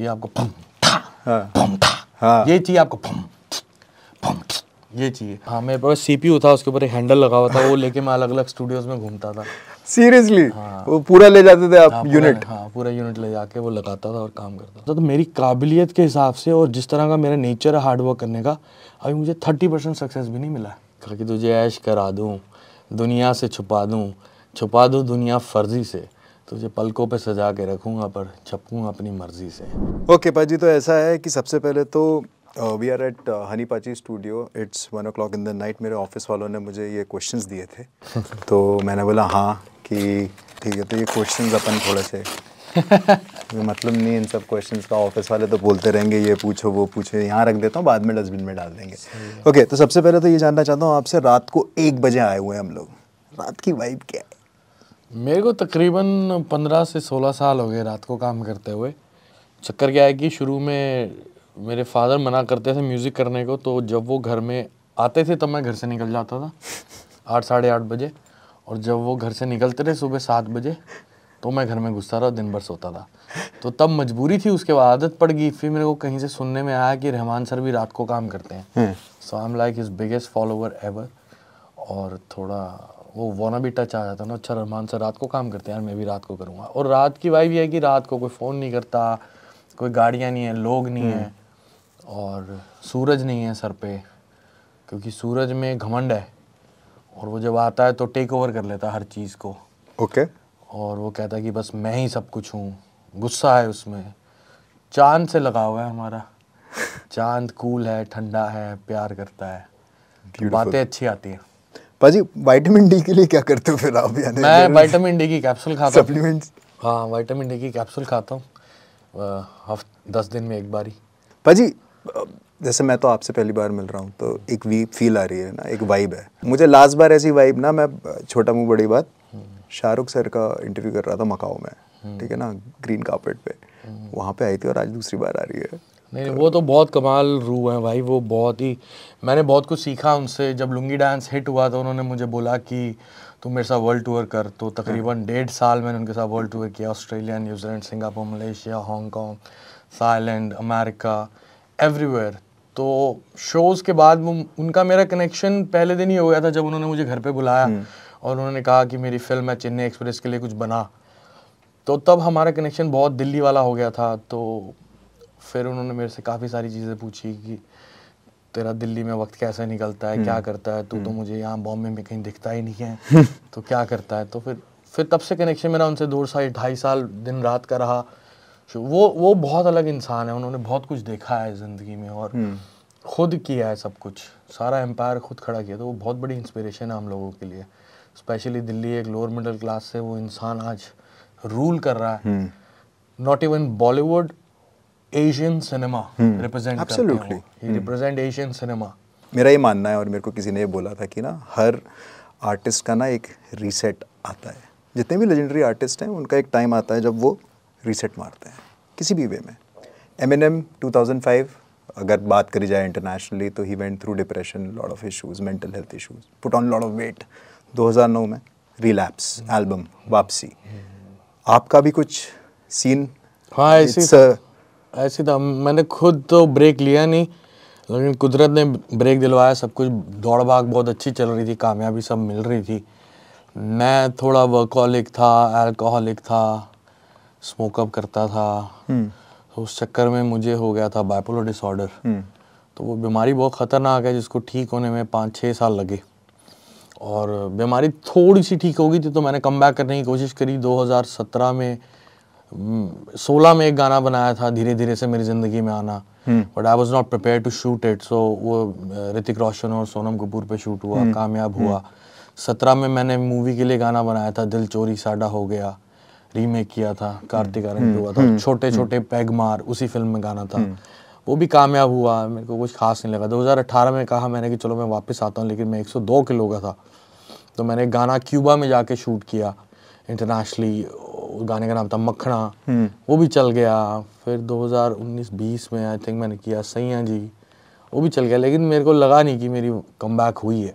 ये आपको पम था पम हाँ। था हाँ। ये चाहिए आपको पम पम ये चाहिए हाँ मेरे पास सीपीयू था उसके ऊपर एक हैंडल लगा हुआ था वो लेके मैं अलग अलग स्टूडियोज में घूमता था सीरियसली हाँ, वो पूरा ले जाते थे आप हाँ, यूनिट हाँ पूरा यूनिट ले जाके वो लगाता था और काम करता था तो मेरी काबिलियत के हिसाब से और जिस तरह का मेरा नेचर है हार्डवर्क करने का अभी मुझे थर्टी परसेंट सक्सेस भी नहीं मिला कहा कि तुझे ऐश करा दूँ दुनिया से छुपा दूँ छुपा दूँ दुनिया फर्जी से तुझे पलकों पे सजा के रखूँगा पर छपूँगा अपनी मर्जी से ओके okay, पाजी तो ऐसा है कि सबसे पहले तो वी आर एट हनी पाची studio it's one o'clock in the night मेरे ऑफिस वालों ने मुझे ये क्वेश्चन दिए थे तो मैंने बोला हाँ कि ठीक है तो ये क्वेश्चन अपन थोड़े से मतलब नहीं इन सब क्वेश्चन का ऑफिस वाले तो बोलते रहेंगे ये पूछो वो पूछो यहाँ रख देता हूँ बाद में डस्टबिन में डाल देंगे ओके okay, तो सबसे पहले तो ये जानना चाहता हूँ आपसे रात को एक बजे आए हुए हैं हम लोग रात की वाइब क्या है मेरे को तकरीबन पंद्रह से सोलह साल हो गए रात को काम करते हुए चक्कर क्या है कि शुरू में मेरे फादर मना करते थे म्यूज़िक करने को तो जब वो घर में आते थे तब मैं घर से निकल जाता था आठ साढ़े आठ बजे और जब वो घर से निकलते थे सुबह सात बजे तो मैं घर में घुसता रहा दिन भर सोता था तो तब मजबूरी थी उसके बाद आदत पड़ गई फिर मेरे को कहीं से सुनने में आया कि रहमान सर भी रात को काम करते हैं so I am like his biggest follower ever और थोड़ा वो वोना भी टच आ जाता ना अच्छा रहमान सर रात को काम करते हैं यार मैं भी रात को करूँगा और रात की वाइफ ये है कि रात को कोई फ़ोन नहीं करता कोई गाड़ियाँ नहीं है लोग नहीं है और सूरज नहीं है सर पे क्योंकि सूरज में घमंड है और वो जब आता है तो टेक ओवर कर लेता हर चीज़ को ओके okay. और वो कहता है कि बस मैं ही सब कुछ हूँ गुस्सा है उसमें चांद से लगा हुआ है हमारा चांद कूल है ठंडा है प्यार करता है तो बातें अच्छी आती हैं पाजी वाइटामिन डी के लिए क्या करते हो फिर आप यानी मैं वाइटामिन डी की कैप्सूल खाता हूँ सप्लीमेंट्स हाँ वाइटामिन डी की कैप्सूल खाता हूँ हफ्ते दस दिन में एक बार ही पाजी जैसे मैं तो आपसे पहली बार मिल रहा हूँ तो एक वी फील आ रही है ना एक वाइब है मुझे लास्ट बार ऐसी वाइब ना मैं छोटा मुँह बड़ी बात शाहरुख सर का इंटरव्यू कर रहा था मकाओ में हम्म। ठीक है ना ग्रीन कार्पेट पे हम्म। वहाँ पे आई थी और आज दूसरी बार आ रही है नहीं तो वो तो बहुत कमाल रू हैं भाई वो बहुत ही मैंने बहुत कुछ सीखा उनसे जब लुंगी डांस हिट हुआ तो उन्होंने मुझे बोला कि तुम मेरे साथ वर्ल्ड टूर कर तो तकरीबन हाँ। डेढ़ साल मैंने उनके साथ वर्ल्ड टूर किया Australia New Zealand Singapore Malaysia Hong Kong Thailand America everywhere तो शोज़ के बाद उनका मेरा कनेक्शन पहले दिन ही हो गया था जब उन्होंने मुझे घर पर बुलाया हम्म। और उन्होंने कहा कि मेरी फिल्म है चेन्नई एक्सप्रेस के लिए कुछ बना तो तब हमारा कनेक्शन बहुत दिल्ली वाला हो गया था तो फिर उन्होंने मेरे से काफ़ी सारी चीज़ें पूछी कि तेरा दिल्ली में वक्त कैसे निकलता है क्या हम्म। करता है तू तो हम्म। मुझे यहाँ बॉम्बे में कहीं दिखता ही नहीं है तो क्या करता है तो फिर फिर तब से कनेक्शन मेरा उनसे दो साल ढाई साल दिन रात का रहा तो वो वो बहुत अलग इंसान है उन्होंने बहुत कुछ देखा है ज़िंदगी में और हम्म। खुद किया है सब कुछ सारा एम्पायर खुद खड़ा किया तो वो बहुत बड़ी इंस्पिरेशन है हम लोगों के लिए स्पेशली दिल्ली एक लोअर मिडिल क्लास से वो इंसान आज रूल कर रहा है not even Bollywood Asian cinema represent absolutely ही रिप्रेजेंट एशियन सिनेमा मेरा ये मानना है और मेरे को किसी ने ये बोला था कि ना हर आर्टिस्ट का ना एक रीसेट आता है जितने भी लेजेंडरी आर्टिस्ट हैं उनका एक टाइम आता है जब वो रीसेट मारते हैं किसी भी वे में M N M two thousand five अगर बात करी जाए इंटरनेशनली तो he went through depression lot of issues mental health issues put on lot of weight दो हज़ार नौ में रिलैप्स एल्बम hmm. वापसी आपका भी कुछ सीन हाँ इसी ऐसे था मैंने खुद तो ब्रेक लिया नहीं लेकिन कुदरत ने ब्रेक दिलवाया सब कुछ दौड़ भाग बहुत अच्छी चल रही थी कामयाबी सब मिल रही थी मैं थोड़ा वर्कॉलिक था अल्कोहलिक था स्मोकअप करता था हम्म। तो उस चक्कर में मुझे हो गया था बाइपोलर डिसऑर्डर हम्म। तो वो बीमारी बहुत ख़तरनाक है जिसको ठीक होने में पाँच छः साल लगे और बीमारी थोड़ी सी ठीक होगी थी तो मैंने कम बैक करने की कोशिश करी 2017 में सोलह में एक गाना बनाया था धीरे धीरे से मेरी जिंदगी में आना but I was not prepared to shoot it so वो ऋतिक रोशन और सोनम कपूर पे शूट हुआ हम्म। कामयाब हम्म। हुआ सत्रह में मैंने मूवी के लिए गाना बनाया था दिल चोरी साडा हो गया रीमेक किया था कार्तिक आनंद हम्म। हुआ था छोटे छोटे पैग मार उसी फिल्म में गाना था वो भी कामयाब हुआ मेरे को कुछ खास नहीं लगा 2018 में कहा मैंने कि चलो मैं वापस आता हूँ लेकिन मैं 102 किलो का था तो मैंने गाना क्यूबा में जाके शूट किया इंटरनेशनली गाने का नाम था मखना हम्म। वो भी चल गया फिर 2019-20 में आई थिंक मैंने किया सैया जी वो भी चल गया लेकिन मेरे को लगा नहीं कि मेरी कम बैक हुई है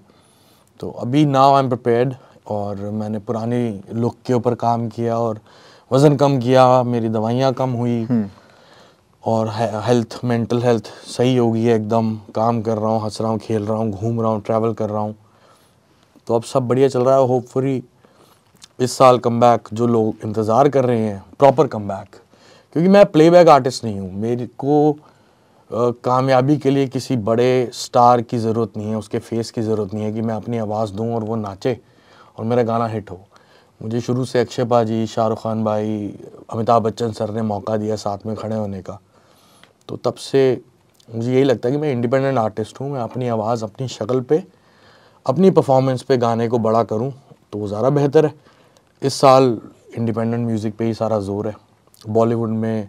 तो अभी नाउ आई एम प्रिपेयर्ड और मैंने पुराने लुक के ऊपर काम किया और वज़न कम किया मेरी दवाइयाँ कम हुई हम्म। और हेल्थ मेंटल हेल्थ सही हो गई है एकदम काम कर रहा हूँ हंस रहा हूँ खेल रहा हूँ घूम रहा हूँ ट्रैवल कर रहा हूँ तो अब सब बढ़िया चल रहा है होपफुली इस साल कम जो लोग इंतज़ार कर रहे हैं प्रॉपर कम क्योंकि मैं प्लेबैक आर्टिस्ट नहीं हूँ मेरे को कामयाबी के लिए किसी बड़े स्टार की ज़रूरत नहीं है उसके फेस की ज़रूरत नहीं है कि मैं अपनी आवाज़ दूँ और वो नाचे और मेरा गाना हिट हो मुझे शुरू से अक्षय पाजी शाहरुख खान भाई अमिताभ बच्चन सर ने मौका दिया साथ में खड़े होने का तो तब से मुझे यही लगता है कि मैं इंडिपेंडेंट आर्टिस्ट हूँ मैं अपनी आवाज़ अपनी शक्ल पे अपनी परफॉर्मेंस पे गाने को बड़ा करूँ तो वो ज़्यादा बेहतर है इस साल इंडिपेंडेंट म्यूज़िक पे ही सारा जोर है बॉलीवुड में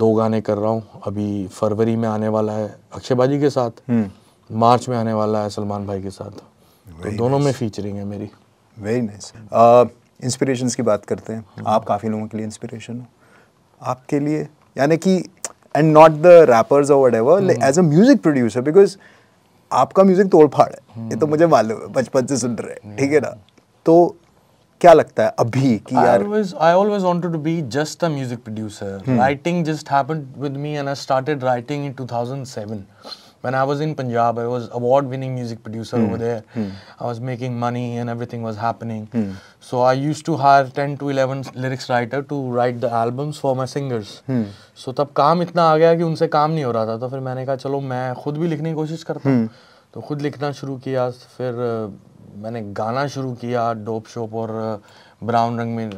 दो गाने कर रहा हूँ अभी फरवरी में आने वाला है अक्षय भाजी के साथ हम्म। मार्च में आने वाला है सलमान भाई के साथ तो दोनों में फीचरिंग है मेरी वेरी नाइस इंस्पिरेशंस की बात करते हैं हम्म। आप काफ़ी लोगों के लिए इंस्पिरेशन हो आपके लिए यानी कि एंड नॉट द रैपर्स और what as a music producer because आपका म्यूजिक तोड़फाड़ है ये तो हम्म। मुझे मालूम है बचपन से सुन रहे हैं ठीक है ना तो क्या लगता है अभी कि यार I always wanted to be just a music producer writing just happened with me and I started writing in 2007 when I was in Punjab, I was award-winning music producer mm. over there. Mm. I was making money and everything was happening. Mm. So I used to hire 10 to 11 lyrics writer to write the albums for my singers. So तब काम इतना आ गया कि उनसे काम नहीं हो रहा था तो फिर मैंने कहा चलो मैं खुद भी लिखने की कोशिश करता हूँ तो खुद लिखना शुरू किया फिर मैंने गाना शुरू किया डोप शोप और ब्राउन रंग में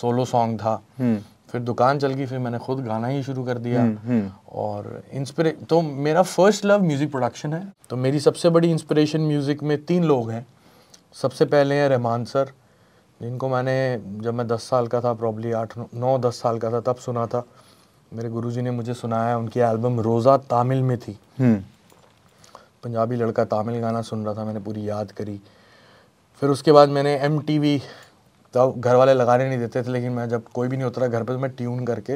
सोलो सॉन्ग था हम्म। फिर दुकान चल गई फिर मैंने खुद गाना ही शुरू कर दिया हम्म, हम्म। और इंस्पिरे तो मेरा फर्स्ट लव म्यूज़िक प्रोडक्शन है तो मेरी सबसे बड़ी इंस्पिरेशन म्यूज़िक में तीन लोग हैं सबसे पहले हैं रहमान सर जिनको मैंने जब मैं दस साल का था प्रॉब्ली आठ नौ दस साल का था तब सुना था मेरे गुरुजी ने मुझे सुनाया उनकी एल्बम रोज़ा तामिल में थी पंजाबी लड़का तामिल गाना सुन रहा था मैंने पूरी याद करी फिर उसके बाद मैंने एम टी वी तब तो घर वाले लगाने नहीं देते थे लेकिन मैं जब कोई भी नहीं होता घर पे तो मैं ट्यून करके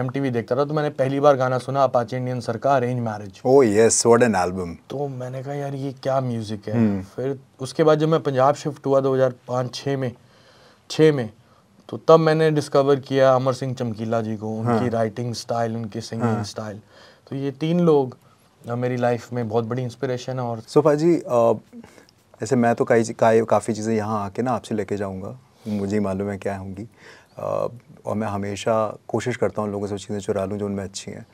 एम टी वी देखता था तो मैंने पहली बार गाना सुना अपाचे इंडियन सर का arrange marriage oh yes what an album तो मैंने कहा यार ये क्या म्यूज़िक है हम्म। फिर उसके बाद जब मैं पंजाब शिफ्ट हुआ दो हज़ार पाँच छः में छः में तो तब मैंने डिस्कवर किया अमर सिंह चमकीला जी को उनकी राइटिंग स्टाइल उनकी सिंगिंग स्टाइल तो ये तीन लोग मेरी लाइफ में बहुत बड़ी इंस्पिरेशन है और सोफा जी ऐसे मैं तो कई काफ़ी चीज़ें यहाँ आके ना आपसे लेके जाऊँगा मुझे ही मालूम है क्या होंगी और मैं हमेशा कोशिश करता हूँ लोगों से चीज़ें चुरा लूँ जो उनमें अच्छी हैं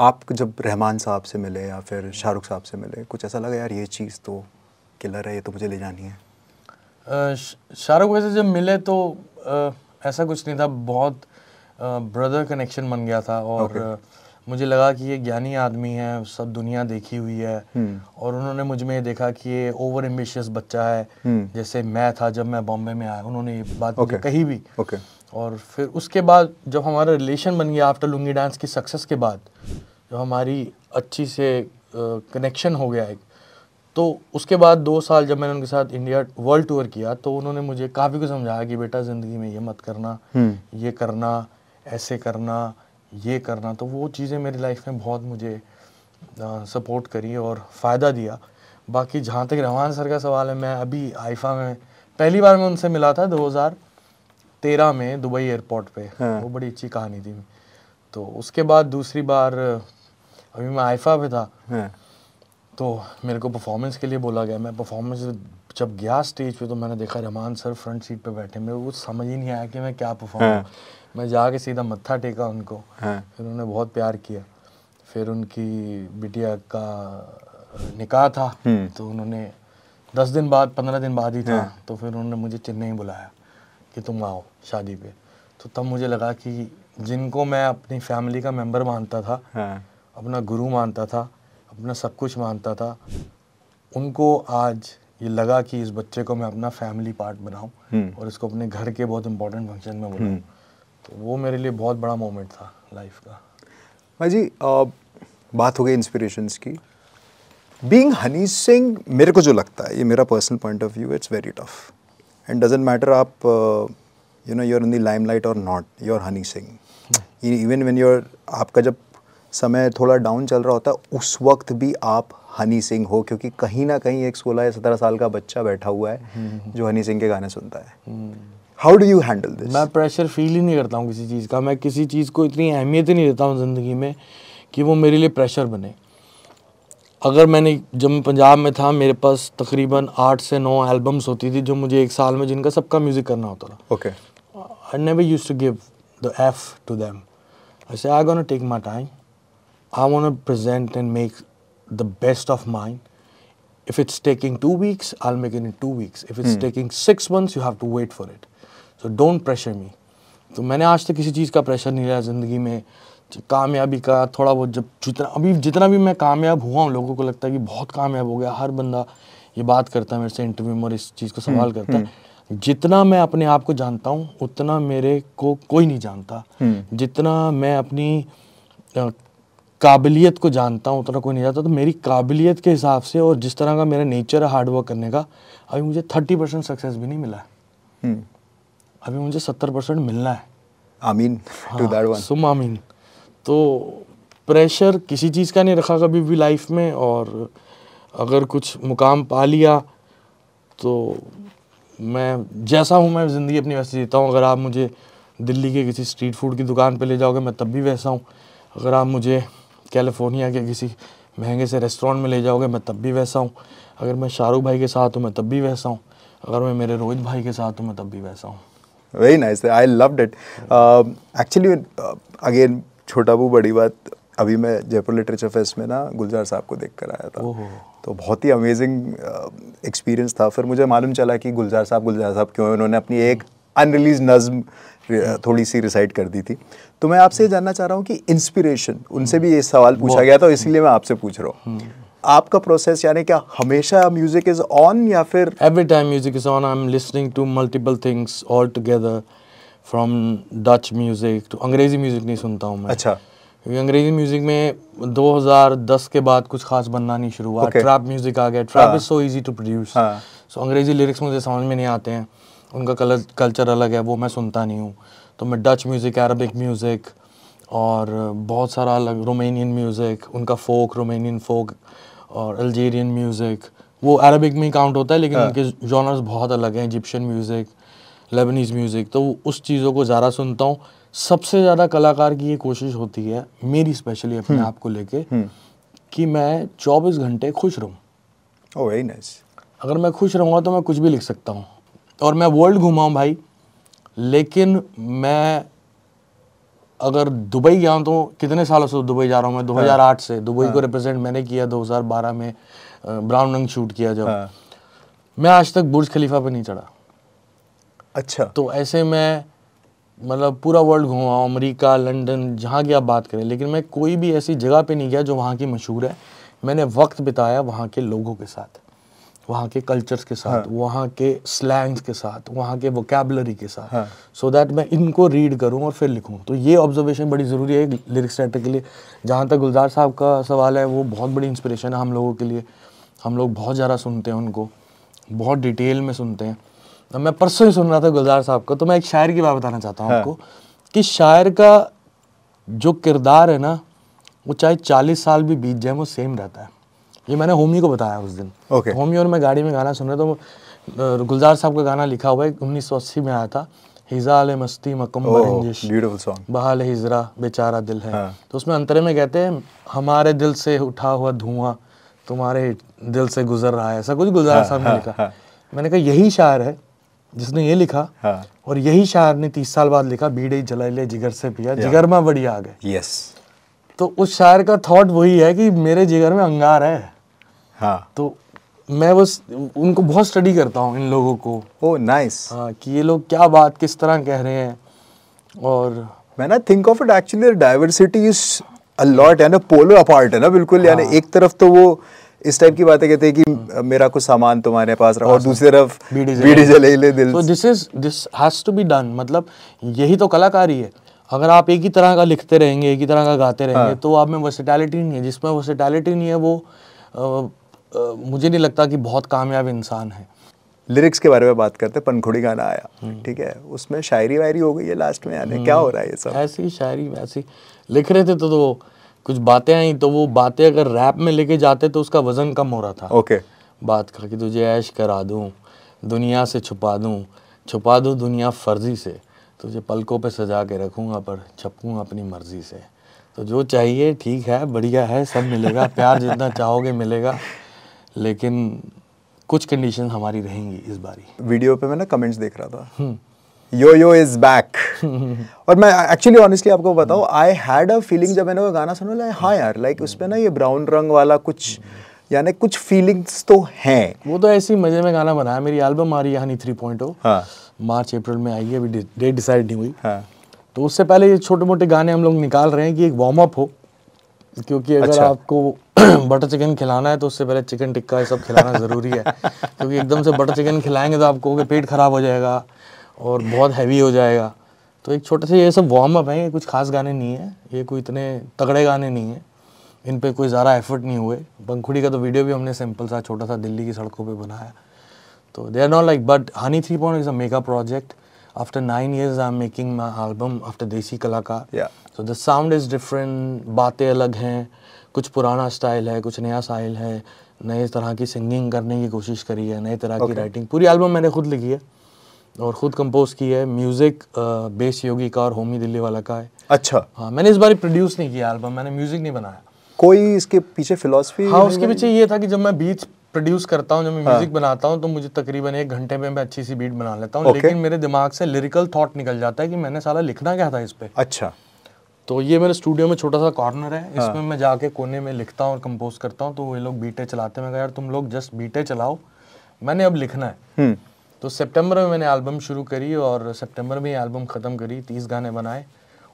आप जब रहमान साहब से मिले या फिर शाहरुख साहब से मिले कुछ ऐसा लगा यार ये चीज़ तो किलर है ये तो मुझे ले जानी है शाहरुख वैसे जब मिले तो आ, ऐसा कुछ नहीं था बहुत ब्रदर कनेक्शन बन गया था और okay. मुझे लगा कि ये ज्ञानी आदमी है सब दुनिया देखी हुई है हम्म। और उन्होंने मुझ में देखा कि ये ओवर एम्बिशियस बच्चा है हम्म। जैसे मैं था जब मैं बॉम्बे में आया उन्होंने ये बात okay. कही भी okay. और फिर उसके बाद जब हमारा रिलेशन बन गया आफ्टर लुंगी डांस की सक्सेस के बाद जब हमारी अच्छी से कनेक्शन हो गया एक तो उसके बाद दो साल जब मैंने उनके साथ इंडिया वर्ल्ड टूर किया तो उन्होंने मुझे काफ़ी कुछ समझाया कि बेटा ज़िंदगी में ये मत करना हम्म। ये करना ऐसे करना ये करना तो वो चीज़ें मेरी लाइफ में बहुत मुझे सपोर्ट करी और फ़ायदा दिया बाकी जहाँ तक रहमान सर का सवाल है मैं अभी आइफा में पहली बार मैं उनसे मिला था 2013 में दुबई एयरपोर्ट पे हाँ। वो बड़ी अच्छी कहानी थी तो उसके बाद दूसरी बार अभी मैं आइफा पे था हाँ। तो मेरे को परफॉर्मेंस के लिए बोला गया मैं परफॉर्मेंस जब गया स्टेज पे तो मैंने देखा रहमान सर फ्रंट सीट पे बैठे मेरे को समझ ही नहीं आया कि मैं क्या परफॉर्म हाँ। मैं जाके सीधा मत्था टेका उनको हाँ। फिर उन्होंने बहुत प्यार किया फिर उनकी बिटिया का निकाह था हम्म। तो उन्होंने दस दिन बाद पंद्रह दिन बाद ही था हाँ। तो फिर उन्होंने मुझे चेन्नई बुलाया कि तुम आओ शादी पे तो तब मुझे लगा कि जिनको मैं अपनी फैमिली का मेंबर मानता था हाँ। अपना गुरु मानता था अपना सब कुछ मानता था उनको आज ये लगा कि इस बच्चे को मैं अपना फैमिली पार्ट बनाऊँ और इसको अपने घर के बहुत इंपॉर्टेंट फंक्शन में बुलाऊँ हम्म। तो वो मेरे लिए बहुत बड़ा मोमेंट था लाइफ का भाई जी बात हो गई इंस्पिरेशंस की बींग हनी सिंह मेरे को जो लगता है ये मेरा personal point of view it's very tough and doesn't matter आप you know you're in the lime light not your Honey Singh even when your आपका जब समय थोड़ा डाउन चल रहा होता है उस वक्त भी आप हनी सिंह हो क्योंकि कहीं ना कहीं एक सोलह या सत्रह साल का बच्चा बैठा हुआ है हम्म, हम्म, हम्म। जो हनी सिंह के गाने सुनता है how do you handle this मैं प्रेशर फील ही नहीं करता हूँ किसी चीज़ का मैं किसी चीज़ को इतनी अहमियत ही नहीं देता हूँ ज़िंदगी में कि वो मेरे लिए प्रेशर बने अगर मैंने जब मैं पंजाब में था मेरे पास तकरीबन आठ से नौ एल्बम्स होती थी जो मुझे एक साल में जिनका सबका म्यूज़िक करना होता था okay I never use to give the F to them I say I gonna take my time I want present and make the best of mine. If it's taking two weeks, I'll make it in two weeks. If it's hmm. taking six months, you have to wait for it. So don't pressure me. तो मैंने आज तक किसी चीज़ का pressure नहीं लिया ज़िंदगी में कामयाबी का थोड़ा बहुत जब जितना अभी जितना भी मैं कामयाब हुआ हूँ लोगों को लगता है कि बहुत कामयाब हो गया हर बंदा ये बात करता है मेरे से इंटरव्यू में और इस चीज़ को hmm, सवाल करता है hmm. जितना मैं अपने आप को जानता हूँ उतना मेरे को कोई नहीं जानता hmm. जितना मैं अपनी काबिलियत को जानता हूँ उतना कोई नहीं जानता तो मेरी काबिलियत के हिसाब से और जिस तरह का मेरा नेचर है हार्डवर्क करने का अभी मुझे थर्टी परसेंट सक्सेस भी नहीं मिला है हम्म। अभी मुझे सत्तर परसेंट मिलना है आमीन टू दैट वन सुम आमीन तो प्रेशर किसी चीज़ का नहीं रखा कभी भी लाइफ में और अगर कुछ मुकाम पा लिया तो मैं जैसा हूँ मैं ज़िंदगी अपनी वैसे जीता हूँ अगर आप मुझे दिल्ली के किसी स्ट्रीट फूड की दुकान पे ले जाओगे मैं तब भी वैसा हूँ अगर आप मुझे कैलिफोर्निया के किसी महंगे से रेस्टोरेंट में ले जाओगे मैं तब भी वैसा हूँ अगर मैं शाहरुख भाई के साथ हूँ मैं तब भी वैसा हूँ अगर मैं मेरे रोहित भाई के साथ हूँ मैं तब भी वैसा हूँ very nice I love it actually again छोटा बू बड़ी बात अभी मैं जयपुर लिटरेचर फेस्ट में ना गुलजार साहब को देख कर आया था तो बहुत ही अमेजिंग एक्सपीरियंस uh, था फिर मुझे मालूम चला कि गुलजार साहब गुलजार साहब क्यों उन्होंने अपनी एक अनरिलीज नज्म थोड़ी सी रिसाइट कर दी थी तो मैं आपसे जानना चाह रहा हूँ कि इंस्पिरेशन उनसे भी ये सवाल पूछा गया था इसलिए मैं आपसे पूछ रहा हूँ हम्म। आपका प्रोसेस यानी क्या हमेशा म्यूज़िक इज़ ऑन या फिर every time music is on I am listening to multiple things all together from Dutch music to अंग्रेज़ी म्यूज़िक नहीं सुनता हूँ मैं अच्छा क्योंकि अंग्रेज़ी म्यूज़िक में 2010 के बाद कुछ खास बनना नहीं शुरू हुआ ट्रैप म्यूज़िक आ गया trap is so easy to produce so अंग्रेज़ी लिरिक्स मुझे समझ में नहीं आते हैं उनका कलर कल्चर अलग है वो मैं सुनता नहीं हूँ तो मैं डच म्यूज़िक अरबिक म्यूज़िक और बहुत सारा अलग रोमानियन म्यूज़िक उनका फोक रोमानियन फोक और अल्जीरियन म्यूज़िक वो अरबिक में ही काउंट होता है लेकिन आ. हाँ। उनके जॉनर्स बहुत अलग हैं इजिप्शियन म्यूज़िक लेबनीज़ म्यूज़िक तो उस चीज़ों को ज़्यादा सुनता हूँ सबसे ज़्यादा कलाकार की ये कोशिश होती है मेरी स्पेशली अपने हम्म। आप को लेके हम्म। कि मैं चौबीस घंटे खुश रहूँ ओ वेरी नाइस अगर मैं खुश रहूँगा तो मैं कुछ भी लिख सकता हूँ और मैं वर्ल्ड घूमा हूँ भाई लेकिन मैं अगर दुबई गया हूँ तो कितने सालों से दुबई जा रहा हूँ मैं 2008 हाँ। से दुबई को रिप्रेजेंट हाँ। मैंने किया 2012 में ब्राउन रंग शूट किया जब हाँ। मैं आज तक बुर्ज खलीफा पे नहीं चढ़ा अच्छा तो ऐसे मैं मतलब पूरा वर्ल्ड घूमा हूँ अमरीका लंदन जहाँ की आप बात करें लेकिन मैं कोई भी ऐसी जगह पर नहीं गया जो वहाँ की मशहूर है मैंने वक्त बिताया वहाँ के लोगों के साथ वहाँ के कल्चर्स के साथ हाँ. वहाँ के स्लैंग्स के साथ वहाँ के वोकेबलरी के साथ सो हाँ. दैट so मैं इनको रीड करूँ और फिर लिखूँ तो ये ऑब्जर्वेशन बड़ी ज़रूरी है लिरिक्स राइटर के लिए जहाँ तक गुलजार साहब का सवाल है वो बहुत बड़ी इंस्परेशन है हम लोगों के लिए हम लोग बहुत ज़्यादा सुनते हैं उनको बहुत डिटेल में सुनते हैं मैं परसों ही सुन रहा था गुलजार साहब का तो मैं एक शायर की बात बताना चाहता हूँ हाँ। आपको कि शायर का जो किरदार है ना वो चाहे चालीस साल भी बीत जाए वो सेम रहता है ये मैंने होमी को बताया उस दिन ओके okay. तो होमी और मैं गाड़ी में गाना सुन रहे तो गुलजार साहब का गाना लिखा हुआ है उन्नीस में आया था हिजाल मस्ती मकम्बर बहाल हिजरा बेचारा दिल है हाँ. तो उसमें अंतरे में कहते हैं हमारे दिल से उठा हुआ धुआं तुम्हारे दिल से गुजर रहा है ऐसा कुछ गुलजार हाँ, साहब ने हाँ, लिखा हाँ. मैंने कहा यही शायर है जिसने ये लिखा हाँ. और यही शायर ने तीस साल बाद लिखा बीड़े जला ले जिगर से पिया जिगर में बड़ी आ गए यस तो उस शायर का थॉट वही है कि मेरे जिगर में अंगार है हाँ तो मैं बस उनको बहुत स्टडी करता हूँ इन लोगों को ओ नाइस हाँ कि ये लोग क्या बात किस तरह कह रहे हैं और मैंने think of it actually diversity is a lot है ना पोलो अपार्ट है ना बिल्कुल हाँ। यानी एक तरफ तो वो इस टाइप की बातें कहते हैं कि हाँ। मेरा कुछ सामान तुम्हारे पास रहा और हाँ, दूसरी तरफ बीड़ी जले ले दिल तो this is this has to be done मतलब यही तो कलाकारी है अगर आप एक ही तरह का लिखते रहेंगे एक ही तरह का गाते रहेंगे हाँ. तो आप में वर्सिटैलिटी नहीं है जिसमें वर्सिटैलिटी नहीं है वो मुझे नहीं लगता कि बहुत कामयाब इंसान है लिरिक्स के बारे में बात करते पनखुड़ी गाना आया ठीक है उसमें शायरी वायरी हो गई है लास्ट में आने क्या हो रहा है ये सब हम्म, ऐसी शायरी वैसी लिख रहे थे तो, तो कुछ बातें आई तो वो बातें अगर रैप में लेके जाते तो उसका वजन कम हो रहा था ओके बात का कि तुझे ऐश करा दूँ दुनिया से छुपा दूँ छुपा दूँ दुनिया फर्जी से तुझे पलकों पे सजा के रखूँगा पर छपूँगा अपनी मर्जी से तो जो चाहिए ठीक है बढ़िया है सब मिलेगा प्यार जितना चाहोगे मिलेगा लेकिन कुछ कंडीशन हमारी रहेंगी इस बारी वीडियो पे मैं ना कमेंट्स देख रहा था यो यो इज बैक और मैं एक्चुअली ऑनेस्टली आपको बताऊँ आई हैड अ फीलिंग जब मैंने वो गाना सुना लाइक हाँ यार लाइक like, उस पर ना ये ब्राउन रंग वाला कुछ यानी कुछ फीलिंग्स तो हैं वो तो ऐसे मजे में गाना बनाया मेरी एल्बम आ रही है थ्री पॉइंट oh। हाँ। मार्च अप्रैल में आई है अभी डेट डिसाइड नहीं हुई हाँ. तो उससे पहले ये छोटे मोटे गाने हम लोग निकाल रहे हैं कि एक वार्म अप हो क्योंकि अगर अच्छा। आपको बटर चिकन खिलाना है तो उससे पहले चिकन टिक्का ये सब खिलाना ज़रूरी है क्योंकि एकदम से बटर चिकन खिलाएंगे तो आपको पेट ख़राब हो जाएगा और बहुत हैवी हो जाएगा तो एक छोटे से ये सब वार्म अप हैं ये कुछ खास गाने नहीं है ये कोई इतने तगड़े गाने नहीं हैं इन पर कोई ज़्यादा एफर्ट नहीं हुए पंखुड़ी का तो वीडियो भी हमने सिंपल सा छोटा सा दिल्ली की सड़कों पर बनाया तो they are not like but Honey three point is a mega project after nine years I am making my album after Desi Kalakaar so the sound is different बातें अलग हैं कुछ पुराना स्टाइल है कुछ नया स्टाइल है नए तरह की सिंगिंग करने की कोशिश करी है नए तरह okay. की राइटिंग पूरी एल्बम मैंने खुद लिखी है और ख़ुद कंपोज की है म्यूज़िक बेस योगी का और होमी दिल्ली वाला का है अच्छा हाँ मैंने इस बार प्रोड्यूस नहीं किया एल्बम मैंने म्यूज़िक नहीं बनाया कोई इसके पीछे फिलोसफी हाँ उसके पीछे ये था कि जब मैं बीच प्रोड्यूस करता हूँ जब मैं म्यूजिक हाँ. बनाता हूँ तो मुझे तकरीबन एक घंटे में मैं अच्छी सी बीट बना लेता हूँ लेकिन मेरे दिमाग से लिरिकल थॉट निकल जाता है कि मैंने सारा लिखना क्या था इस पर अच्छा तो ये मेरे स्टूडियो में छोटा सा कॉर्नर है हाँ। इसमें हाँ। मैं जाके कोने में लिखता हूँ और कंपोज करता हूँ तो ये लोग बीटे चलाते हैं मैं यार तुम लोग जस्ट बीटे चलाओ मैंने अब लिखना है हम्म। तो सितंबर में मैंने एल्बम शुरू करी और सितंबर में एल्बम ख़त्म करी तीस गाने बनाए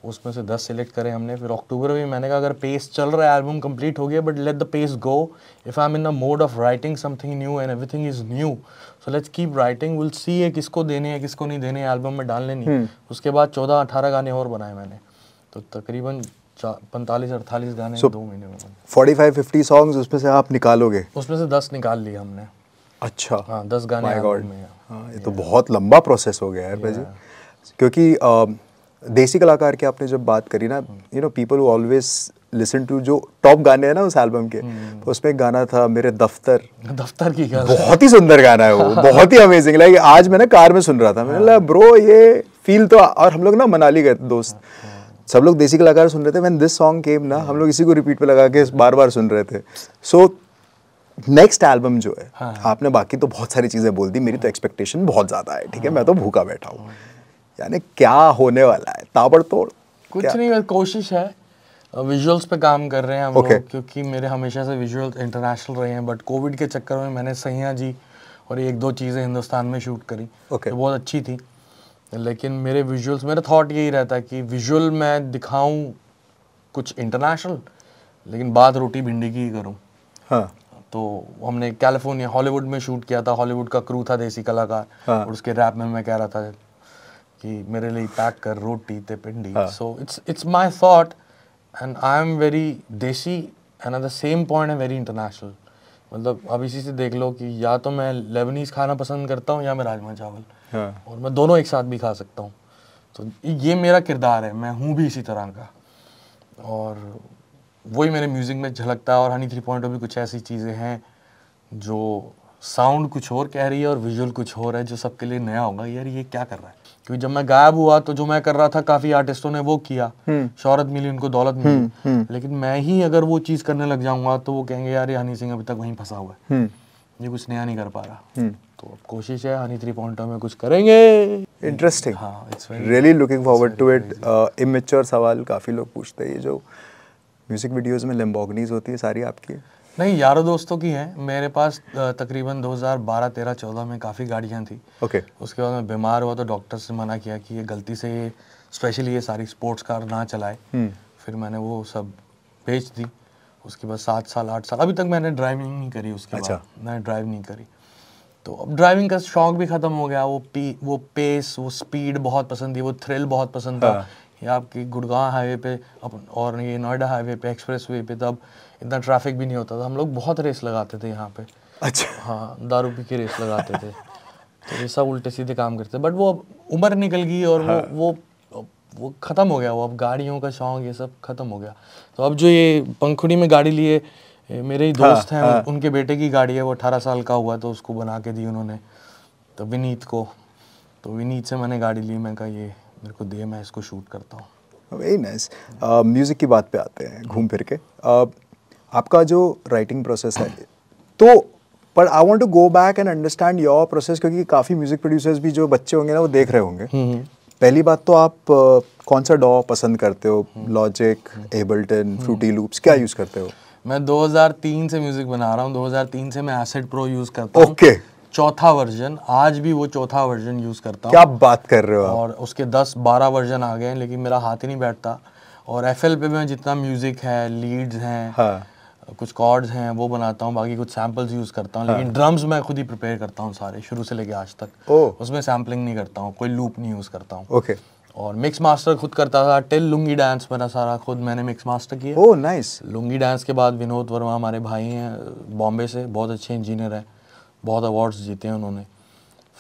उसमें से दस सेलेक्ट करे हमने फिर अक्टूबर में मैंने कहा अगर पेस चल रहा है एल्बम कंप्लीट हो गया but let the pace go if I am in the mode of writing something new and everything is new so let's keep writing will see है किसको देने हैं किसको नहीं देने एल्बम में डालने नहीं हम्म। उसके बाद चौदह अठारह गाने और बनाए मैंने तो तकरीबन पैंतालीस अड़तालीस गाने so, दो महीने में फोर्टी फाइव फिफ्टी सॉन्ग्स उसमें से आप निकालोगे उसमें से दस निकाल लिए हमने अच्छा हाँ दस गाने में हाँ।, हाँ ये तो बहुत लंबा प्रोसेस हो गया है क्योंकि देसी कलाकार की आपने जब बात करी ना you know people always listen to जो टॉप गाने हैं ना उस एल्बम के हम्म। तो उसमें एक गाना था मेरे दफ्तर दफ्तर की गाना बहुत ही सुंदर गाना है वो बहुत ही अमेजिंग लाइक आज मैं ना कार में सुन रहा था मैंने हाँ। ब्रो ये फील तो और हम लोग ना मनाली गए दोस्त हाँ, सब लोग देसी कलाकार सुन रहे थे वैन दिस सॉन्ग केम ना हम लोग इसी को रिपीट पे लगा के बार बार सुन रहे थे सो नेक्स्ट एल्बम जो है हाँ, हाँ। आपने बाकी तो बहुत सारी चीज़ें बोल दी मेरी तो एक्सपेक्टेशन बहुत ज़्यादा है ठीक है मैं तो भूखा बैठा हूँ यानी क्या होने वाला है ताबड़तोड़ कुछ क्या? नहीं कोशिश है विजुअल्स पे काम कर रहे हैं हम okay. क्योंकि मेरे हमेशा से विजुअल्स इंटरनेशनल रहे हैं बट कोविड के चक्कर में मैंने सैया जी और एक दो चीज़ें हिंदुस्तान में शूट करी okay. तो बहुत अच्छी थी लेकिन मेरे विजुअल्स मेरा थॉट यही रहता है कि विजुअल मैं दिखाऊं कुछ इंटरनेशनल लेकिन बात रोटी भिंडी की ही करूँ हाँ तो हमने कैलिफोर्निया हॉलीवुड में शूट किया था हॉलीवुड का क्रू था देसी कलाकार हाँ. और उसके रैप में मैं कह रहा था कि मेरे लिए पैक कर रोटी ते Pindi so it's it's my thought and I am very desi and at the same point very international मतलब अब इसी से देख लो कि या तो मैं लेबनीज़ खाना पसंद करता हूँ या मैं राजमा चावल हाँ। और मैं दोनों एक साथ भी खा सकता हूँ तो ये मेरा किरदार है मैं हूँ भी इसी तरह का और वही मेरे म्यूज़िक में झलकता है और हनी थ्री पॉइंट भी कुछ ऐसी चीज़ें हैं जो साउंड कुछ और कह रही है और विजुअल कुछ और है जो सबके लिए नया होगा यार ये क्या कर रहा है क्योंकि जब मैं गायब हुआ तो जो मैं कर रहा था काफी आर्टिस्टों ने वो किया हम्म। शोहरत मिली उनको दौलत मिली हम्म, हम्म। लेकिन मैं ही अगर वो चीज करने लग जाऊंगा तो वो कहेंगे यार ये हनी सिंह अभी तक वहीं फंसा हुआ है ये कुछ नया नहीं कर पा रहा तो अब कोशिश है हनी थ्री पॉइंट में कुछ करेंगे interesting really looking forward to it immature सवाल काफ़ी लोग पूछते हैं ये जो म्यूज़िक वीडियोस में लेम्बोगनीज होती है सारी आपकी नहीं यारों दोस्तों की है मेरे पास तकरीबन 2012 13 14 में काफ़ी गाड़ियाँ थी ओके okay. उसके बाद मैं बीमार हुआ तो डॉक्टर से मना किया कि ये गलती से ये स्पेशली ये सारी स्पोर्ट्स कार ना चलाए hmm. फिर मैंने वो सब बेच दी उसके बाद सात साल आठ साल अभी तक मैंने ड्राइविंग नहीं करी उसके अच्छा। बाद मैंने ड्राइव नहीं करी तो अब ड्राइविंग का शौक भी ख़त्म हो गया वो पी वो पेस वो स्पीड बहुत पसंद थी वो थ्रिल बहुत पसंद था हाँ। ये आपकी गुड़गांव हाईवे पे और ये नोएडा हाईवे पे एक्सप्रेस वे पे तब इतना ट्रैफिक भी नहीं होता था हम लोग बहुत रेस लगाते थे यहाँ पे अच्छा हाँ दारू पी के रेस लगाते थे तो ये सब उल्टे सीधे काम करते बट वो अब उम्र निकल गई और हाँ। वो वो वो ख़त्म हो गया वो अब गाड़ियों का शौक ये सब ख़त्म हो गया तो अब जो ये पंखुड़ी में गाड़ी लिए मेरे ही हाँ, दोस्त हाँ, हैं हाँ। उनके बेटे की गाड़ी है वो अठारह साल का हुआ तो उसको बना के दी उन्होंने तो विनीत को तो विनीत से मैंने गाड़ी ली मैं कहा ये मेरे को दे मैं इसको शूट करता हूँ वेरी नाइस म्यूज़िक की बात पे आते हैं घूम फिर के uh, आपका जो राइटिंग प्रोसेस है तो पर I want to go back and understand your process क्योंकि काफ़ी म्यूज़िक प्रोड्यूसर्स भी जो बच्चे होंगे ना वो देख रहे होंगे हम्म, हम्म। पहली बात तो आप कौन सा डॉ पसंद करते हो लॉजिक एबल्टन फ्रूटी लूप्स क्या यूज़ करते हो मैं 2003 से म्यूज़िक बना रहा हूँ 2003 से मैं एसिड प्रो यूज़ करता हूँ ओके okay. चौथा वर्जन आज भी वो चौथा वर्जन यूज़ करता हूँ क्या बात कर रहे हो और उसके 10-12 वर्जन आ गए हैं लेकिन मेरा हाथ ही नहीं बैठता और एफ पे मैं जितना म्यूज़िक है लीड्स हैं हाँ. कुछ कॉर्ड्स हैं वो बनाता हूँ बाकी कुछ सैम्पल्स यूज़ करता हूँ हाँ। लेकिन ड्रम्स मैं खुद ही प्रिपेयर करता हूँ सारे शुरू से लेके आज तक उसमें सैम्पलिंग नहीं करता हूँ कोई लूप नहीं यूज़ करता हूँ ओके और मिक्स मास्टर खुद करता था टिल लुंगी डांस मेरा सारा खुद मैंने मिक्स मास्टर किया ओह नाइस लुंगी डांस के बाद विनोद वर्मा हमारे भाई हैं बॉम्बे से बहुत अच्छे इंजीनियर हैं बहुत अवार्ड्स जीते हैं उन्होंने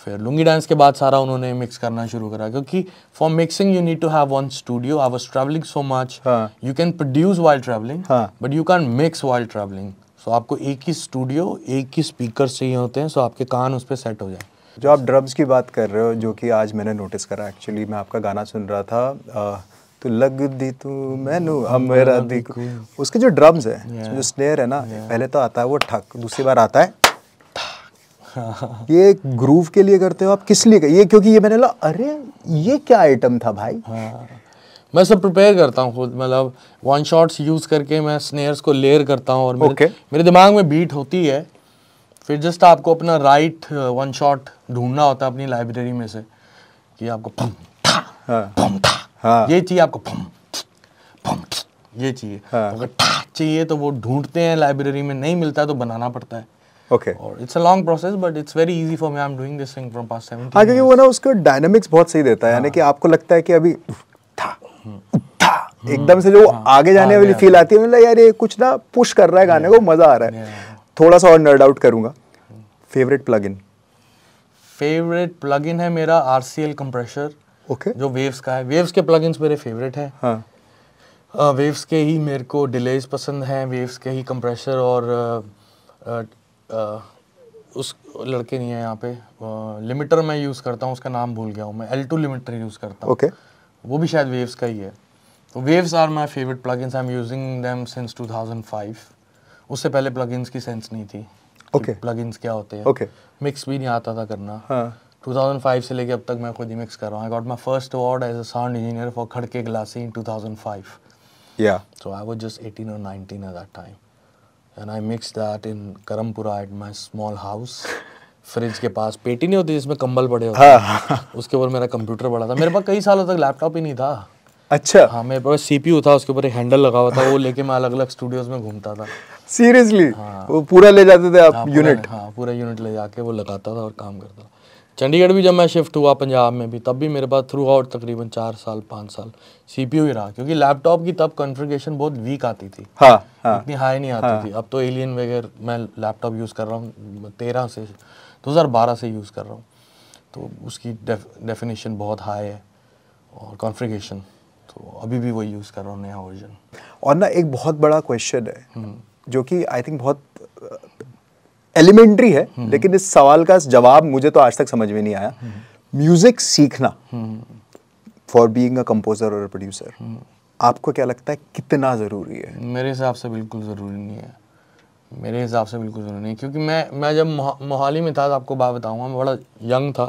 फिर लुंगी डांस के बाद सारा उन्होंने मिक्स करना शुरू करा क्योंकि for mixing you need to have one studio I was travelling so much you can produce while travelling but you can mix while travelling so आपको एक ही स्टूडियो एक ही स्पीकर से ही होते हैं सो so आपके कान उस पर सेट हो जाए जो आप ड्रम्स की बात कर रहे हो जो कि आज मैंने नोटिस करा एक्चुअली मैं आपका गाना सुन रहा था आ, तो लग दी तू मैनू हम मेरा दी उसके जो ड्रम्स है yeah. जो स्नेयर है ना yeah. पहले तो आता है वो ठक दूसरी बार आता है हाँ। ये ग्रूव के लिए करते हो आप किस लिए ये क्योंकि ये मैंने ला अरे ये क्या आइटम था भाई हाँ। मैं सब प्रिपेयर करता हूँ खुद मतलब वन शॉट्स यूज करके मैं स्नेयर्स को लेयर करता हूँ और मेरे, okay. मेरे दिमाग में बीट होती है फिर जस्ट आपको अपना राइट वन शॉट ढूंढना होता है अपनी लाइब्रेरी में से कि आपको पम था पम था ये चाहिए आपको पम पम ये चाहिए हाँ। अगर था चाहिए तो वो ढूंढते हैं लाइब्रेरी में नहीं मिलता तो बनाना पड़ता है ओके और it's a long process but it's very easy for me I am doing this thing from past 17 हां क्योंकि वो ना उसका डायनामिक्स बहुत सही देता है यानी हाँ। कि आपको लगता है कि अभी था था हम्म। एकदम से जो हाँ, आगे जाने वाली फील आती है मतलब यार ये कुछ ना पुश कर रहा है गाने को मजा आ रहा है थोड़ा सा और नर्ड आउट करूंगा फेवरेट प्लगइन फेवरेट प्लगइन है मेरा आरसीएल कंप्रेसर ओके जो वेव्स का है वेव्स के प्लगइन्स मेरे फेवरेट है हां वेव्स uh, के ही मेरे को डिलेज पसंद हैं वेव्स के ही कंप्रेसर और uh, uh, उस लड़के नहीं है यहाँ पे लिमिटर मैं यूज़ करता हूँ उसका नाम भूल गया हूँ मैं एल टू लिमिटर यूज़ करता हूँ ओके वो भी शायद वेव्स का ही है तो Waves are my favourite plug I am using them since 2005 उससे पहले प्लग की सेंस नहीं थी ओके okay. प्लग क्या होते हैं ओके okay. मिक्स भी नहीं आता था करना टू हाँ. फाइव से लेके अब तक मैं खुद ही मिक्स कर रहा हूँ I got my first award as a sound engineer for Khadke Glassy in 2005 या so I was just eighteen और nineteen at that time and I mix that in Karampura at my small house fridge के पास पेटी नहीं होती जिसमें कंबल बड़े होते हाँ। उसके ऊपर मेरा कंप्यूटर बड़ा था मेरे पास कई सालों तक लैपटॉप ही नहीं था अच्छा हाँ मेरे पास सीपीयू था उसके ऊपर एक हैंडल लगा हुआ था वो लेके मैं अलग अलग स्टूडियोज में घूमता था सीरियसली हाँ, वो पूरा ले जाते थे आप यूनिट हाँ पूरा यूनिट हाँ, ले जाके वो लगाता था और काम करता था चंडीगढ़ भी जब मैं शिफ्ट हुआ पंजाब में भी तब भी मेरे पास थ्रू आउट तकरीबन चार साल पाँच साल सीपीयू ही रहा क्योंकि लैपटॉप की तब कॉन्फ़िगरेशन बहुत वीक आती थी हाँ, हाँ, इतनी हाई नहीं आती हाँ, थी अब तो एलियन वगैरह मैं लैपटॉप यूज़ कर रहा हूँ तेरह से बारह से यूज़ कर रहा हूँ तो उसकी डेफिनेशन बहुत हाई है और कॉन्फ़िगरेशन तो अभी भी वही यूज़ कर रहा हूँ नया वर्जन और ना एक बहुत बड़ा क्वेश्चन है हम्म। जो कि आई थिंक बहुत एलिमेंट्री है हम्म। लेकिन इस सवाल का जवाब मुझे तो आज तक समझ में नहीं आया हम्म। म्यूजिक सीखना फॉर बीइंग अ कंपोजर और प्रोड्यूसर आपको क्या लगता है कितना ज़रूरी है मेरे हिसाब से बिल्कुल ज़रूरी नहीं है मेरे हिसाब से बिल्कुल ज़रूरी नहीं क्योंकि मैं मैं जब मोहाली में था तो आपको बात बताऊँगा मैं बड़ा यंग था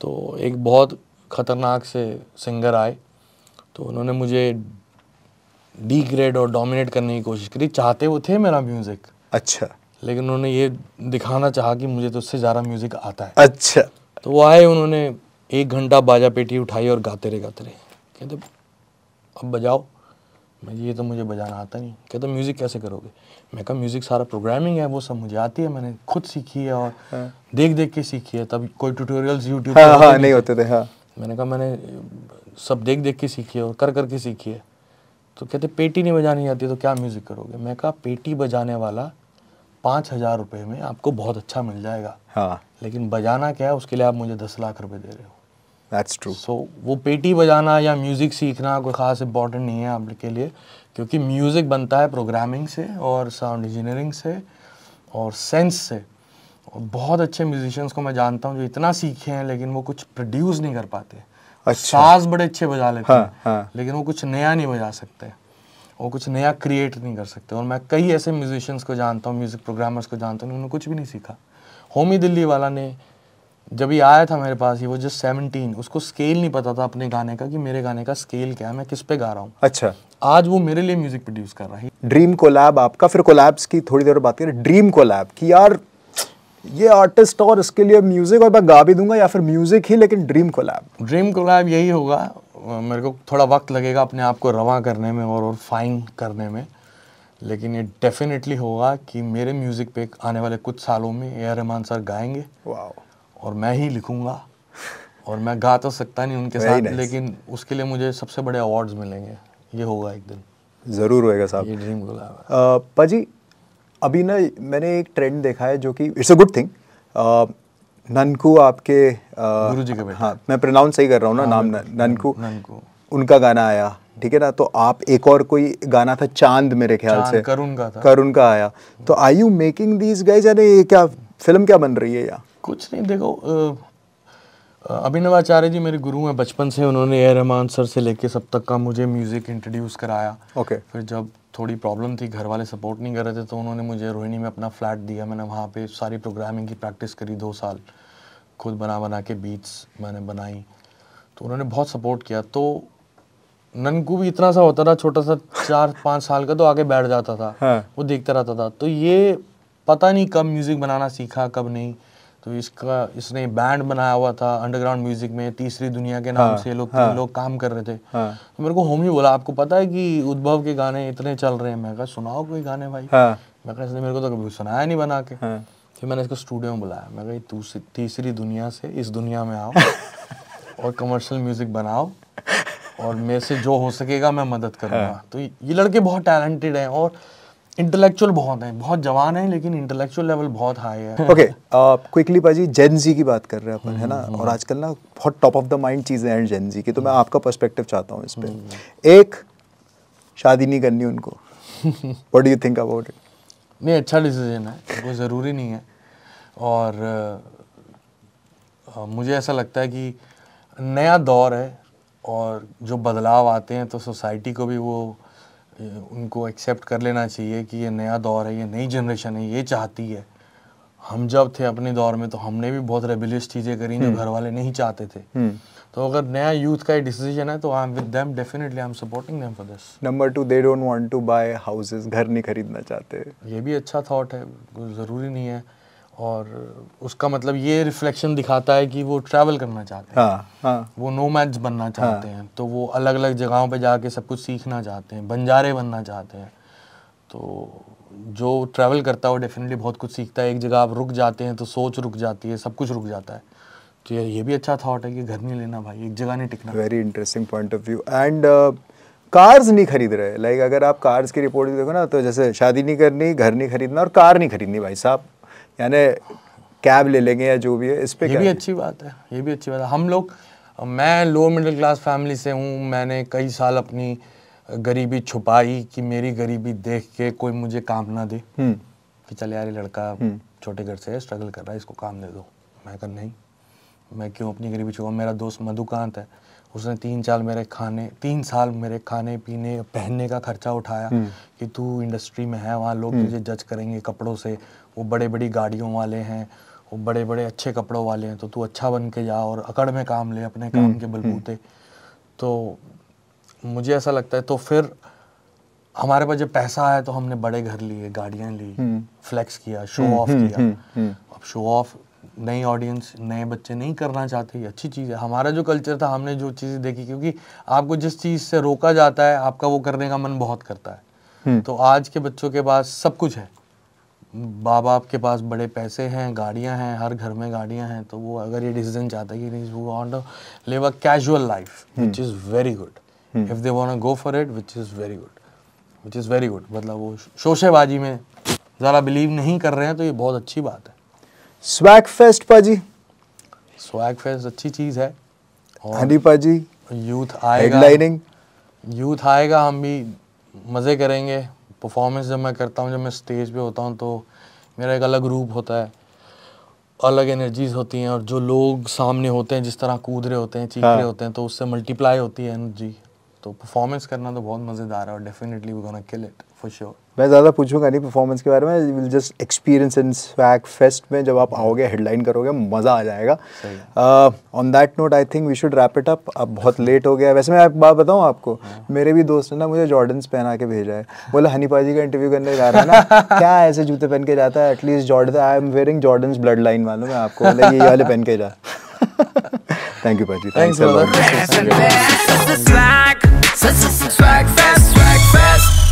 तो एक बहुत ख़तरनाक से सिंगर आए तो उन्होंने मुझे ग्रेड और डोमिनेट करने की कोशिश करी चाहते वो थे मेरा म्यूज़िक अच्छा लेकिन उन्होंने ये दिखाना चाहा कि मुझे तो उससे ज़्यादा म्यूज़िक आता है अच्छा तो वो आए उन्होंने एक घंटा बाजा पेटी उठाई और गाते रहे गाते रहे कहते अब बजाओ मैं ये तो मुझे बजाना आता नहीं कहते म्यूज़िक कैसे करोगे मैं कहा म्यूज़िक सारा प्रोग्रामिंग है वो सब मुझे आती है मैंने खुद सीखी है और हाँ। देख देख के सीखी है तब कोई ट्यूटोरियल्स यूट्यूब हाँ, हाँ, नहीं होते थे हाँ मैंने कहा मैंने सब देख देख के सीखी है और कर कर के सीखी है तो कहते पेटी नहीं बजानी आती तो क्या म्यूज़िक करोगे मैं कहा पेटी बजाने वाला पाँच हज़ार रुपये में आपको बहुत अच्छा मिल जाएगा हाँ लेकिन बजाना क्या है उसके लिए आप मुझे दस लाख रुपए दे रहे हो दैट्स ट्रू सो वो पेटी बजाना या म्यूज़िक सीखना कोई ख़ास इंपॉर्टेंट नहीं है आपके लिए क्योंकि म्यूज़िक बनता है प्रोग्रामिंग से और साउंड इंजीनियरिंग से और सेंस से और बहुत अच्छे म्यूजिशियंस को मैं जानता हूँ जो इतना सीखे हैं लेकिन वो कुछ प्रोड्यूस नहीं कर पाते अच्छा। साज बड़े अच्छे बजा लेते हाँ, हैं हाँ. लेकिन वो कुछ नया नहीं बजा सकते वो कुछ नया क्रिएट नहीं कर सकते और मैं कई ऐसे म्यूजिशियंस को जानता हूँ म्यूज़िक प्रोग्रामर्स को जानता हूँ उन्होंने कुछ भी नहीं सीखा होमी दिल्ली वाला ने जब ये आया था मेरे पास ही वो जस्ट सेवनटीन उसको स्केल नहीं पता था अपने गाने का कि मेरे गाने का स्केल क्या है मैं किस पे गा रहा हूँ अच्छा आज वो मेरे लिए म्यूजिक प्रोड्यूस कर रहा है ड्रीम कोलैब आपका फिर कोलैब्स की थोड़ी देर बात करें ड्रीम कोलैब की यार ये आर्टिस्ट और इसके लिए म्यूजिक और मैं गा भी दूंगा या फिर म्यूजिक ही लेकिन ड्रीम कोलैब ड्रीम कोलैब यही होगा मेरे को थोड़ा वक्त लगेगा अपने आप को रवा करने में और और फाइन करने में लेकिन ये डेफिनेटली होगा कि मेरे म्यूज़िक पे आने वाले कुछ सालों में ए आर रहमान सर गाएंगे और मैं ही लिखूँगा और मैं गा तो सकता नहीं उनके साथ nice. लेकिन उसके लिए मुझे सबसे बड़े अवार्ड्स मिलेंगे ये होगा एक दिन ज़रूर होएगा साहब ये ड्रीम गुलाब पाजी अभी ना मैंने एक ट्रेंड देखा है जो कि इट्स अ गुड थिंग ननकू आपके गुरु जी के हाँ मैं प्रोनाउंस सही कर रहा हूँ ना हाँ, नाम ननकू उनका गाना आया ठीक है ना तो आप एक और कोई गाना था चांद मेरे ख्याल से करुण का था करुण का आया तो I you making these guys यानी ये क्या फिल्म क्या बन रही है या कुछ नहीं देखो अभिनवाचार्य जी मेरे गुरु हैं बचपन से उन्होंने ए रहमान सर से लेके सब तक का मुझे म्यूज़िक इंट्रोड्यूस कराया ओके okay. फिर जब थोड़ी प्रॉब्लम थी घर वाले सपोर्ट नहीं कर रहे थे तो उन्होंने मुझे रोहिणी में अपना फ्लैट दिया मैंने वहाँ पे सारी प्रोग्रामिंग की प्रैक्टिस करी दो साल खुद बना बना के बीट्स मैंने बनाई तो उन्होंने बहुत सपोर्ट किया तो ननकू भी इतना सा होता था छोटा सा चार पाँच साल का तो आगे बैठ जाता था हाँ। वो देखता रहता था तो ये पता नहीं कब म्यूज़िक बनाना सीखा कब नहीं तो इसका इसने बैंड बनाया हुआ था अंडरग्राउंड म्यूजिक में तीसरी दुनिया के नाम हाँ, से लोग हाँ, लोग काम कर रहे थे हाँ, तो मेरे को होमी बोला आपको पता है कि उद्भव के गाने इतने चल रहे हैं मैं कहा सुनाओ कोई गाने भाई हाँ, मैं कहा इसने मेरे को तो कभी सुनाया नहीं बना के हाँ, फिर मैंने इसको स्टूडियो में बुलाया मैं कहा तीसरी दुनिया से इस दुनिया में आओ और कमर्शियल म्यूजिक बनाओ और मेरे से जो हो सकेगा मैं मदद करूँगा हाँ। तो ये लड़के बहुत टैलेंटेड हैं और इंटेलेक्चुअल बहुत हैं बहुत जवान हैं लेकिन इंटेलेक्चुअल लेवल बहुत हाई है ओके क्विकली पाजी जी की बात कर रहे हैं अपन है ना हम्म, हम्म। और आजकल ना बहुत टॉप ऑफ द माइंड चीज़ें हैं जी की तो मैं हम्म। आपका पर्सपेक्टिव चाहता हूँ इस पर एक शादी नहीं करनी उनको what do think about it नहीं अच्छा डिसीजन है वो ज़रूरी नहीं है और मुझे ऐसा लगता है कि नया दौर है और जो बदलाव आते हैं तो सोसाइटी को भी वो उनको एक्सेप्ट कर लेना चाहिए कि ये नया दौर है ये नई जनरेशन है ये चाहती है हम जब थे अपने दौर में तो हमने भी बहुत रेबिलियस चीज़ें करी जो हम्म। घर वाले नहीं चाहते थे हम्म। तो अगर नया यूथ का डिसीजन है तो I am with them definitely I am supporting them for this number two they don't want to buy houses घर नहीं खरीदना चाहते ये भी अच्छा थॉट है ज़रूरी नहीं है और उसका मतलब ये रिफ्लेक्शन दिखाता है कि वो ट्रैवल करना चाहते हैं हाँ, हाँ, वो नोमैड्स बनना हाँ। चाहते हाँ, हैं तो वो अलग अलग जगहों पे जाके सब कुछ सीखना चाहते हैं बंजारे बनना चाहते हैं तो जो ट्रैवल करता है वो डेफिनेटली बहुत कुछ सीखता है एक जगह आप रुक जाते हैं तो सोच रुक जाती है सब कुछ रुक जाता है तो यार ये भी अच्छा थाट है कि घर नहीं लेना भाई एक जगह नहीं टिकना very interesting point of view and cars नहीं खरीद रहे लाइक like, अगर आप कार्स की रिपोर्ट देखो ना तो जैसे शादी नहीं करनी घर नहीं खरीदना और कार नहीं खरीदनी भाई साहब यानी कैब ले लेंगे या जो भी है इस पर ये भी अच्छी बात है ये भी अच्छी बात है हम लोग मैं लो मिडिल क्लास फैमिली से हूँ मैंने कई साल अपनी गरीबी छुपाई कि मेरी गरीबी देख के कोई मुझे काम ना दे हम्म। कि चल यार ये लड़का हम्म। छोटे घर से स्ट्रगल कर रहा है इसको काम दे दो मैं कर नहीं मैं क्यों अपनी गरीबी छुपाऊँ मेरा दोस्त मधुकांत है उसने तीन साल मेरे खाने तीन साल मेरे खाने पीने पहनने का खर्चा उठाया हम्म। कि तू इंडस्ट्री में है वहाँ लोग हम्म। तुझे जज करेंगे कपड़ों से वो बड़े बड़ी गाड़ियों वाले हैं वो बड़े बड़े अच्छे कपड़ों वाले हैं तो तू अच्छा बन के जा और अकड़ में काम ले अपने काम हम्म, के बलबूते तो मुझे ऐसा लगता है तो फिर हमारे पास जब पैसा आया तो हमने बड़े घर लिए गाड़ियाँ ली फ्लैक्स किया शो ऑफ किया अब शो ऑफ नई ऑडियंस नए बच्चे नहीं करना चाहते ये अच्छी चीज़ है हमारा जो कल्चर था हमने जो चीज़ देखी क्योंकि आपको जिस चीज़ से रोका जाता है आपका वो करने का मन बहुत करता है हम्म। तो आज के बच्चों के पास सब कुछ है माँ बाप के पास बड़े पैसे हैं गाड़ियाँ हैं हर घर में गाड़ियाँ हैं तो वो अगर ये डिसीजन चाहता है कि नहीं वो want live a casual life which is very good if they want go for it which is very good which is very good मतलब वो शोशेबाजी में ज़्यादा बिलीव नहीं कर रहे हैं तो ये बहुत अच्छी बात है स्वैग फेस्ट पाजी स्वैग फेस्ट अच्छी चीज़ है हाँ जी पाजी यूथ आएगा हेडलाइनिंग यूथ आएगा हम भी मज़े करेंगे परफॉर्मेंस जब मैं करता हूँ जब मैं स्टेज पे होता हूँ तो मेरा एक अलग रूप होता है अलग एनर्जीज होती हैं और जो लोग सामने होते हैं जिस तरह कूद रहे होते हैं चीख रहे हाँ। होते हैं तो उससे मल्टीप्लाई होती है एनर्जी तो परफॉर्मेंस करना तो बहुत मज़ेदार है और definitely we gonna kill it for sure मैं ज़्यादा पूछूंगा नहीं परफॉर्मेंस के बारे में will just experience in Swag Fest में जब आप आओगे हेडलाइन करोगे मज़ा आ जाएगा on that note I think we should wrap it up अब बहुत लेट हो गया वैसे मैं एक बात बताऊँ आपको मेरे भी दोस्त ने ना मुझे जॉर्डन्स पहना के भेजा है बोला हनी जी का इंटरव्यू करने जा रहा है ना क्या ऐसे जूते पहन के जाता है at least Jordan I am wearing Jordans bloodline मालूम है आपको ये वाले पहन के जा थैंक यू पाजी थैंक Thanks a